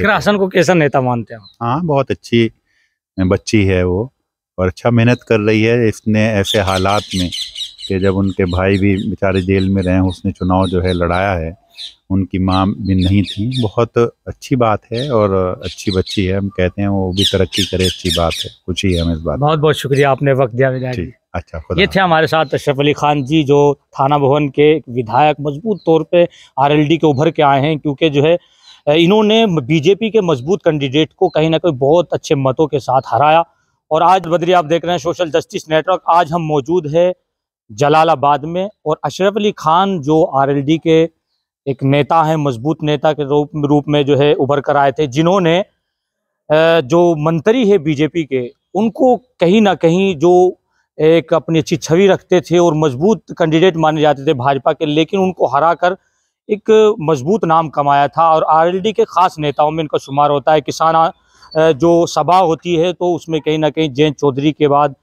Ration को कैसा नेता मानते हैं हाँ बहुत अच्छी बच्ची है वो और अच्छा मेहनत कर रही है इसने ऐसे हालात में कि जब उनके भाई भी बेचारे जेल में रहे उसने चुनाव जो है लड़ाया है उनकी माँ भी नहीं थी बहुत अच्छी बात है और अच्छी बच्ची है हम कहते हैं वो भी तरक्की करे अच्छी बात है कुछ ही है हम इस बात बहुत बहुत शुक्रिया आपने वक्त दिया विधायक अच्छा ये थे हमारे साथ अशरफ अली खान जी जो थाना भवन के विधायक मजबूत तौर पे आरएलडी के उभर के आए हैं क्योंकि जो है इन्होंने बीजेपी के मजबूत कैंडिडेट को कहीं ना कहीं बहुत अच्छे मतों के साथ हराया और आज बद्री आप देख रहे हैं सोशल जस्टिस नेटवर्क आज हम मौजूद है जलालाबाद में और अशरफ अली खान जो आरएलडी के एक नेता हैं मजबूत नेता के रूप रूप में जो है उभर कर आए थे जिन्होंने जो मंत्री है बीजेपी के उनको कहीं ना कहीं जो एक अपनी अच्छी छवि रखते थे और मजबूत कैंडिडेट माने जाते थे भाजपा के लेकिन उनको हरा कर एक मजबूत नाम कमाया था और आरएलडी के ख़ास नेताओं में इनका शुमार होता है किसान जो सभा होती है तो उसमें कहीं ना कहीं जैन चौधरी के बाद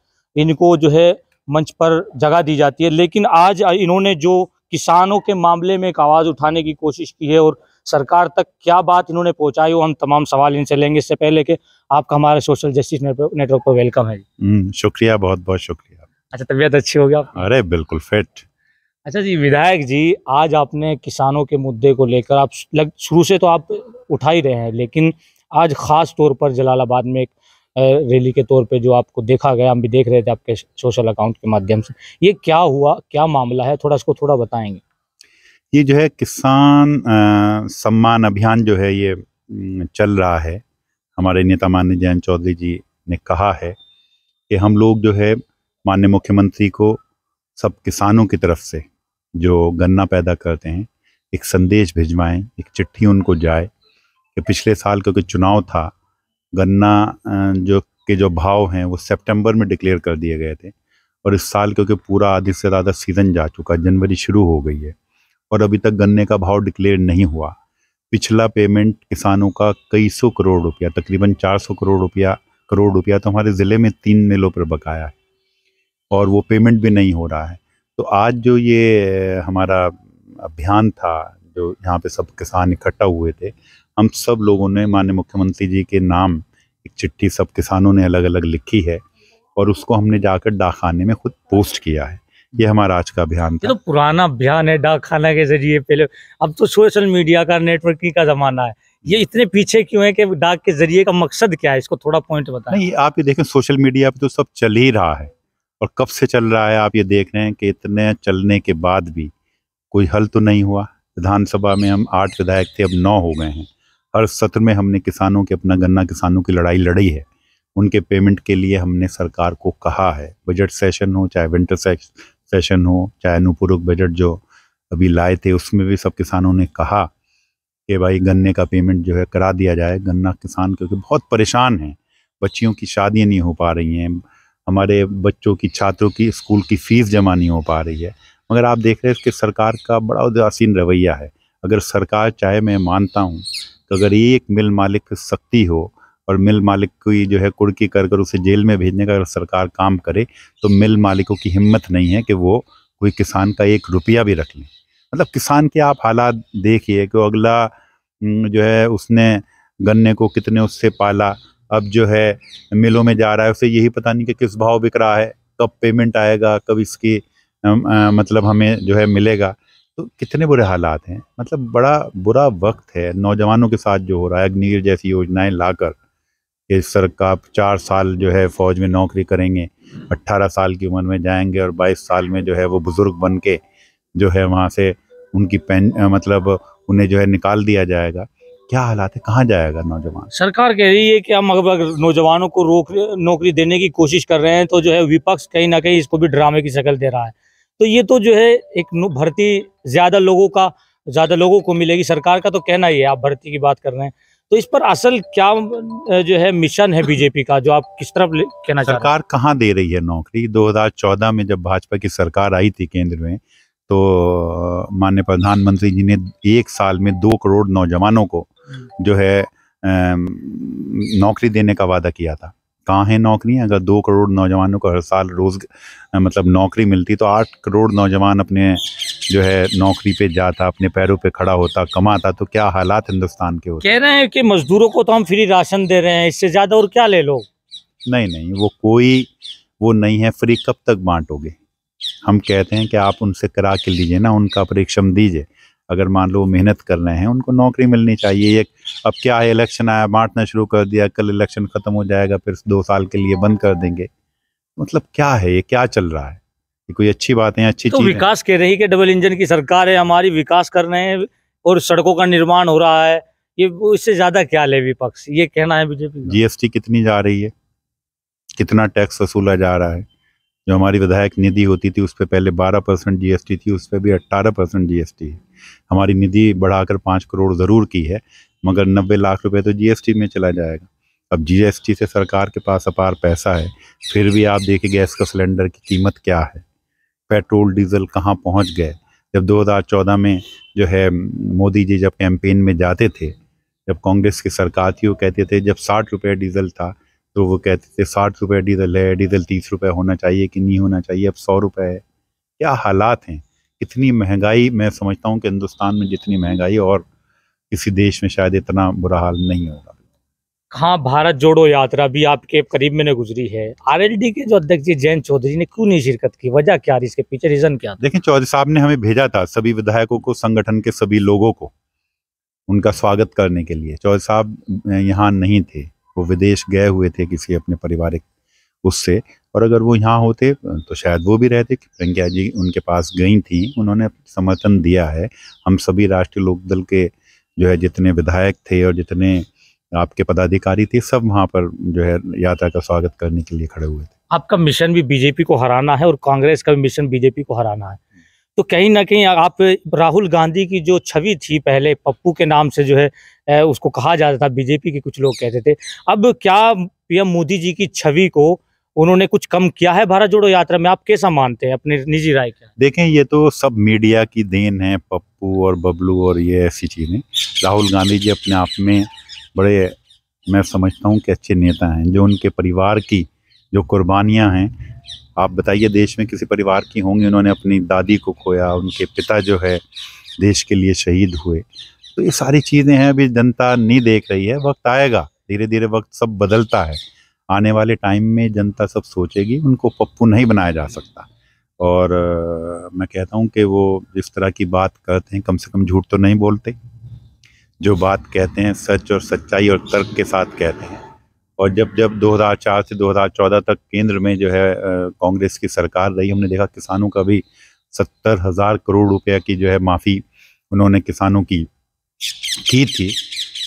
इनको जो है मंच पर जगह दी जाती है लेकिन आज इन्होंने जो किसानों के मामले में एक आवाज़ उठाने की कोशिश की है और सरकार तक क्या बात इन्होंने पहुंचाई वो हम तमाम सवाल इनसे लेंगे इससे पहले कि आपका हमारे सोशल जस्टिस नेटवर्क पर वेलकम है हम्म, शुक्रिया बहुत बहुत शुक्रिया अच्छा तबीयत अच्छी होगी आप अरे बिल्कुल फिट अच्छा जी विधायक जी आज आपने किसानों के मुद्दे को लेकर आप लग शुरू से तो आप उठा ही रहे हैं लेकिन आज ख़ास तौर पर जलालाबाद में एक रैली के तौर पे जो आपको देखा गया हम भी देख रहे थे आपके सोशल अकाउंट के माध्यम से ये क्या हुआ क्या मामला है थोड़ा इसको थोड़ा बताएंगे ये जो है किसान आ, सम्मान अभियान जो है ये चल रहा है हमारे नेता मान्य जयंत चौधरी जी ने कहा है कि हम लोग जो है माननीय मुख्यमंत्री को सब किसानों की तरफ से जो गन्ना पैदा करते हैं एक संदेश भिजवाएं एक चिट्ठी उनको जाए कि पिछले साल क्योंकि चुनाव था गन्ना जो के जो भाव हैं वो सितंबर में डिक्लेयर कर दिए गए थे और इस साल क्योंकि पूरा आधे से ज़्यादा सीज़न जा चुका जनवरी शुरू हो गई है और अभी तक गन्ने का भाव डिक्लेयर नहीं हुआ पिछला पेमेंट किसानों का कई सौ करोड़ रुपया तकरीबन चार सौ करोड़ रुपया करोड़ रुपया तो हमारे ज़िले में तीन मिलों पर बकाया है और वो पेमेंट भी नहीं हो रहा है तो आज जो ये हमारा अभियान था जो यहाँ पे सब किसान इकट्ठा हुए थे हम सब लोगों ने माननीय मुख्यमंत्री जी के नाम एक चिट्ठी सब किसानों ने अलग अलग लिखी है और उसको हमने जाकर डाकखाने में खुद पोस्ट किया है ये हमारा आज का अभियान था। तो पुराना अभियान है डाकखाना के जरिए पहले अब तो सोशल मीडिया का नेटवर्किंग का जमाना है ये इतने पीछे क्यों है कि डाक के जरिए का मकसद क्या है इसको थोड़ा पॉइंट बताएं नहीं आप ये देखें सोशल मीडिया पे तो सब चल ही रहा है और कब से चल रहा है आप ये देख रहे हैं कि इतने चलने के बाद भी कोई हल तो नहीं हुआ विधानसभा में हम आठ विधायक थे अब नौ हो गए हैं हर सत्र में हमने किसानों के अपना गन्ना किसानों की लड़ाई लड़ी है उनके पेमेंट के लिए हमने सरकार को कहा है बजट सेशन हो चाहे विंटर सेशन हो चाहे अनुपूरक बजट जो अभी लाए थे उसमें भी सब किसानों ने कहा कि भाई गन्ने का पेमेंट जो है करा दिया जाए गन्ना किसान क्योंकि बहुत परेशान हैं बच्चियों की शादियाँ नहीं हो पा रही हैं हमारे बच्चों की छात्रों की स्कूल की फ़ीस जमा नहीं हो पा रही है मगर आप देख रहे हैं कि सरकार का बड़ा उदासीन रवैया है अगर सरकार चाहे मैं मानता हूँ तो अगर ये एक मिल मालिक सख्ती हो और मिल मालिक की जो है कुड़की कर कर उसे जेल में भेजने का अगर सरकार काम करे तो मिल मालिकों की हिम्मत नहीं है कि वो कोई किसान का एक रुपया भी रख लें मतलब किसान के आप हालात देखिए कि अगला जो है उसने गन्ने को कितने उससे पाला अब जो है मिलों में जा रहा है उसे यही पता नहीं कि किस भाव बिक रहा है कब तो पेमेंट आएगा कब इसकी मतलब हमें जो है मिलेगा तो कितने बुरे हालात हैं मतलब बड़ा बुरा वक्त है नौजवानों के साथ जो हो रहा है अग्निवीर जैसी योजनाएं लाकर कि सर चार साल जो है फ़ौज में नौकरी करेंगे अट्ठारह साल की उम्र में जाएंगे और बाईस साल में जो है वो बुज़ुर्ग बन के जो है वहाँ से उनकी पेन मतलब उन्हें जो है निकाल दिया जाएगा क्या हालात है कहाँ जाएगा नौजवान सरकार कह रही है कि हम अगर नौजवानों को रोक नौकरी देने की कोशिश कर रहे हैं तो जो है विपक्ष कहीं ना कहीं इसको भी ड्रामे की शक्ल दे रहा है तो ये तो जो है एक भर्ती ज़्यादा लोगों का ज़्यादा लोगों को मिलेगी सरकार का तो कहना ही है आप भर्ती की बात कर रहे हैं तो इस पर असल क्या जो है मिशन है बीजेपी का जो आप किस तरफ कहना सरकार कहाँ दे रही है नौकरी 2014 में जब भाजपा की सरकार आई थी केंद्र में तो माननीय प्रधानमंत्री जी ने एक साल में दो करोड़ नौजवानों को जो है नौकरी देने का वादा किया था कहाँ है नौकरी अगर दो करोड़ नौजवानों को हर साल रोज मतलब नौकरी मिलती तो आठ करोड़ नौजवान अपने जो है नौकरी पे जाता अपने पैरों पे खड़ा होता कमाता तो क्या हालात हिंदुस्तान के होते कह रहे हैं कि मजदूरों को तो हम फ्री राशन दे रहे हैं इससे ज़्यादा और क्या ले लो नहीं नहीं वो कोई वो नहीं है फ्री कब तक बांटोगे हम कहते हैं कि आप उनसे करा के लीजिए ना उनका परिश्रम दीजिए अगर मान लो मेहनत कर रहे हैं उनको नौकरी मिलनी चाहिए एक अब क्या है इलेक्शन आया बांटना शुरू कर दिया कल इलेक्शन ख़त्म हो जाएगा फिर दो साल के लिए बंद कर देंगे मतलब क्या है ये क्या चल रहा है ये कोई अच्छी बात है अच्छी तो विकास कह रही है डबल इंजन की सरकार है हमारी विकास कर रहे हैं और सड़कों का निर्माण हो रहा है ये इससे ज़्यादा क्या ले विपक्ष ये कहना है बीजेपी जीएसटी कितनी जा रही है कितना टैक्स वसूला जा रहा है जो हमारी विधायक निधि होती थी उस पर पहले 12 परसेंट जीएसटी थी उस पर भी 18 परसेंट जीएसटी है हमारी निधि बढ़ाकर पाँच करोड़ ज़रूर की है मगर नब्बे लाख रुपए तो जीएसटी में चला जाएगा अब जीएसटी से सरकार के पास अपार पैसा है फिर भी आप देखिए गैस का सिलेंडर की कीमत क्या है पेट्रोल डीजल कहाँ पहुँच गए जब 2014 में जो है मोदी जी जब कैंपेन में जाते थे जब कांग्रेस की सरकार थी वो कहते थे जब साठ रुपये डीजल था तो वो कहते थे साठ रुपये डीजल है डीजल तीस रुपये होना चाहिए कि नहीं होना चाहिए अब सौ रुपये है क्या हालात हैं इतनी महंगाई मैं समझता हूँ कि हिंदुस्तान में जितनी महंगाई और किसी देश में शायद इतना बुरा हाल नहीं होगा हाँ भारत जोड़ो यात्रा भी आपके करीब में गुजरी है आरएलडी के जो अध्यक्ष जी जैन चौधरी ने क्यों नहीं शिरकत की वजह क्या इसके पीछे रीजन क्या देखिए चौधरी साहब ने हमें भेजा था सभी विधायकों को संगठन के सभी लोगों को उनका स्वागत करने के लिए चौधरी साहब यहाँ नहीं थे वो विदेश गए हुए थे किसी अपने पारिवारिक उससे और अगर वो यहाँ होते तो शायद वो भी रहते प्रियंका जी उनके पास गई थी उन्होंने समर्थन दिया है हम सभी राष्ट्रीय लोकदल के जो है जितने विधायक थे और जितने आपके पदाधिकारी थे सब वहाँ पर जो है यात्रा का स्वागत करने के लिए खड़े हुए थे आपका मिशन भी बीजेपी को हराना है और कांग्रेस का भी मिशन बीजेपी को हराना है तो कहीं ना कहीं आप राहुल गांधी की जो छवि थी पहले पप्पू के नाम से जो है उसको कहा जाता था बीजेपी के कुछ लोग कहते थे अब क्या पीएम मोदी जी की छवि को उन्होंने कुछ कम किया है भारत जोड़ो यात्रा में आप कैसा मानते हैं अपने निजी राय क्या देखें ये तो सब मीडिया की देन है पप्पू और बबलू और ये ऐसी चीज़ें राहुल गांधी जी अपने आप में बड़े मैं समझता हूँ कि अच्छे नेता हैं जो उनके परिवार की जो कुर्बानियाँ हैं आप बताइए देश में किसी परिवार की होंगी उन्होंने अपनी दादी को खोया उनके पिता जो है देश के लिए शहीद हुए तो ये सारी चीज़ें हैं अभी जनता नहीं देख रही है वक्त आएगा धीरे धीरे वक्त सब बदलता है आने वाले टाइम में जनता सब सोचेगी उनको पप्पू नहीं बनाया जा सकता और आ, मैं कहता हूँ कि वो जिस तरह की बात करते हैं कम से कम झूठ तो नहीं बोलते जो बात कहते हैं सच और सच्चाई और तर्क के साथ कहते हैं और जब जब 2004 से 2014 तक केंद्र में जो है कांग्रेस की सरकार रही हमने देखा किसानों का भी सत्तर हज़ार करोड़ रुपये की जो है माफ़ी उन्होंने किसानों की की थी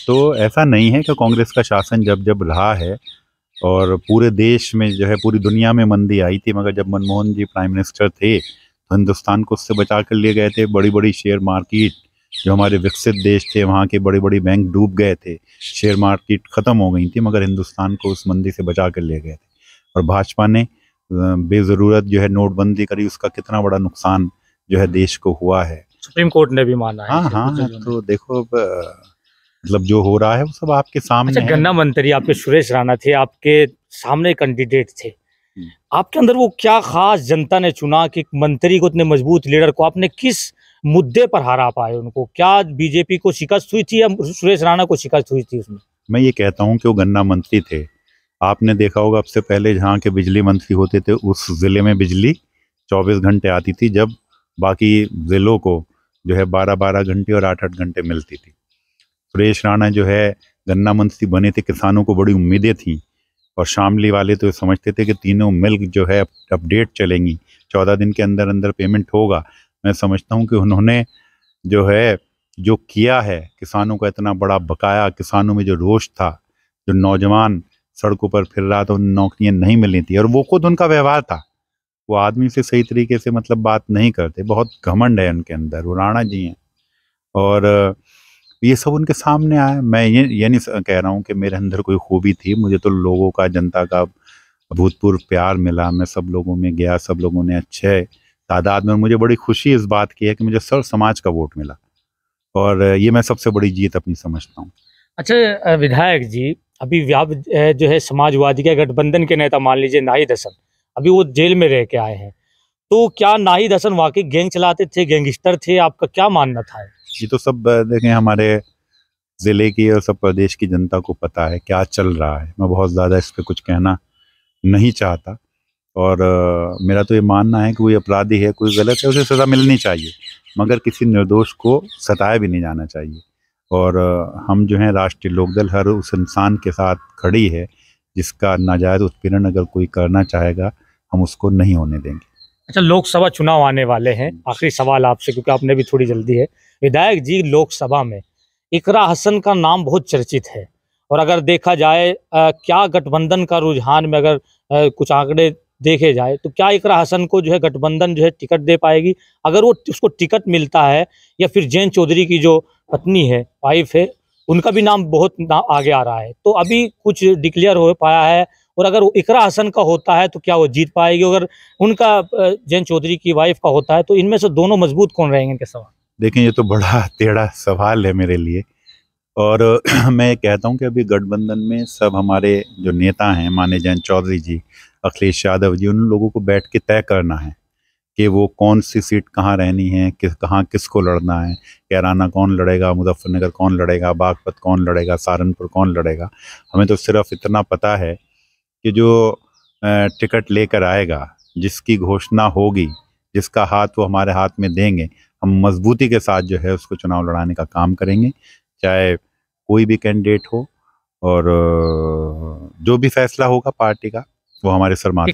तो ऐसा नहीं है कि कांग्रेस का शासन जब जब रहा है और पूरे देश में जो है पूरी दुनिया में मंदी आई थी मगर जब मनमोहन जी प्राइम मिनिस्टर थे तो हिंदुस्तान को उससे बचा कर लिए गए थे बड़ी बड़ी शेयर मार्केट जो हमारे विकसित देश थे वहाँ के बड़े बड़े बैंक डूब गए थे शेयर मार्केट ख़त्म हो गई थी मगर हिंदुस्तान को उस मंदी से बचा कर ले गए थे और भाजपा ने बेज़रूरत जो है नोटबंदी करी उसका कितना बड़ा नुकसान जो है देश को हुआ है सुप्रीम कोर्ट ने भी माना है हाँ हाँ तो देखो मतलब जो हो रहा है वो सब आपके सामने अच्छा, गन्ना मंत्री आपके सुरेश राणा थे आपके सामने कैंडिडेट थे हम्म। आपके अंदर वो क्या खास जनता ने चुना कि मंत्री को इतने मजबूत लीडर को आपने किस मुद्दे पर हरा पाए उनको क्या बीजेपी को शिकस्त हुई थी या सुरेश राणा को शिकस्त हुई थी उसमें मैं ये कहता हूँ कि वो गन्ना मंत्री थे आपने देखा होगा आपसे पहले जहाँ के बिजली मंत्री होते थे उस ज़िले में बिजली चौबीस घंटे आती थी जब बाकी ज़िलों को जो है बारह बारह घंटे और आठ आठ घंटे मिलती थी सुरेश राणा जो है गन्ना मंत्री बने थे किसानों को बड़ी उम्मीदें थीं और शामली वाले तो समझते थे कि तीनों मिल्क जो है अपडेट चलेंगी चौदह दिन के अंदर अंदर पेमेंट होगा मैं समझता हूँ कि उन्होंने जो है जो किया है किसानों का इतना बड़ा बकाया किसानों में जो रोष था जो नौजवान सड़कों पर फिर रहा था उन नौकरियाँ नहीं मिली थी और वो खुद उनका व्यवहार था वो आदमी से सही तरीके से मतलब बात नहीं करते बहुत घमंड है उनके अंदर वो राणा जी हैं और ये सब उनके सामने आया मैं ये ये नहीं कह रहा हूँ कि मेरे अंदर कोई खूबी थी मुझे तो लोगों का जनता का अभूतपूर्व प्यार मिला मैं सब लोगों में गया सब लोगों ने अच्छे तादाद में मुझे बड़ी खुशी इस बात की है कि मुझे सर समाज का वोट मिला और ये मैं सबसे बड़ी जीत अपनी समझता हूँ अच्छा विधायक जी अभी व्याप जो है समाजवादी के गठबंधन के नेता मान लीजिए नाहिद हसन अभी वो जेल में रह के आए हैं तो क्या नाहिद हसन वाकई गैंग चलाते थे गैंगस्टर थे आपका क्या मानना था ये तो सब देखें हमारे ज़िले की और सब प्रदेश की जनता को पता है क्या चल रहा है मैं बहुत ज़्यादा इस पर कुछ कहना नहीं चाहता और आ, मेरा तो ये मानना है कि कोई अपराधी है कोई गलत है उसे सज़ा मिलनी चाहिए मगर किसी निर्दोष को सताया भी नहीं जाना चाहिए और आ, हम जो हैं राष्ट्रीय लोकदल हर उस इंसान के साथ खड़ी है जिसका नाजायज़ उत्पीड़न अगर कोई करना चाहेगा हम उसको नहीं होने देंगे अच्छा लोकसभा चुनाव आने वाले हैं आखिरी सवाल आपसे क्योंकि आपने भी थोड़ी जल्दी है विधायक जी लोकसभा में इकरा हसन का नाम बहुत चर्चित है और अगर देखा जाए आ, क्या गठबंधन का रुझान में अगर आ, कुछ आंकड़े देखे जाए तो क्या इकरा हसन को जो है गठबंधन जो है टिकट दे पाएगी अगर वो उसको टिकट मिलता है या फिर जैन चौधरी की जो पत्नी है वाइफ है उनका भी नाम बहुत ना आगे आ रहा है तो अभी कुछ डिक्लेयर हो पाया है और अगर इकरा हसन का होता है तो क्या वो जीत पाएगी अगर उनका जैन चौधरी की वाइफ का होता है तो इनमें से दोनों मजबूत कौन रहेंगे इनके सवाल देखें ये तो बड़ा टेढ़ा सवाल है मेरे लिए और मैं कहता हूँ कि अभी गठबंधन में सब हमारे जो नेता हैं माने जैन चौधरी जी अखिलेश यादव जी उन लोगों को बैठ के तय करना है कि वो कौन सी सीट कहाँ रहनी है किस कहाँ किसको लड़ना है कैराना कौन लड़ेगा मुजफ्फरनगर कौन लड़ेगा बागपत कौन लड़ेगा सहारनपुर कौन लड़ेगा हमें तो सिर्फ इतना पता है कि जो टिकट लेकर आएगा जिसकी घोषणा होगी जिसका हाथ वो हमारे हाथ में देंगे हम मजबूती के साथ जो है उसको चुनाव लड़ाने का काम करेंगे चाहे कोई भी कैंडिडेट हो और जो भी फैसला होगा पार्टी का वो हमारे सरमा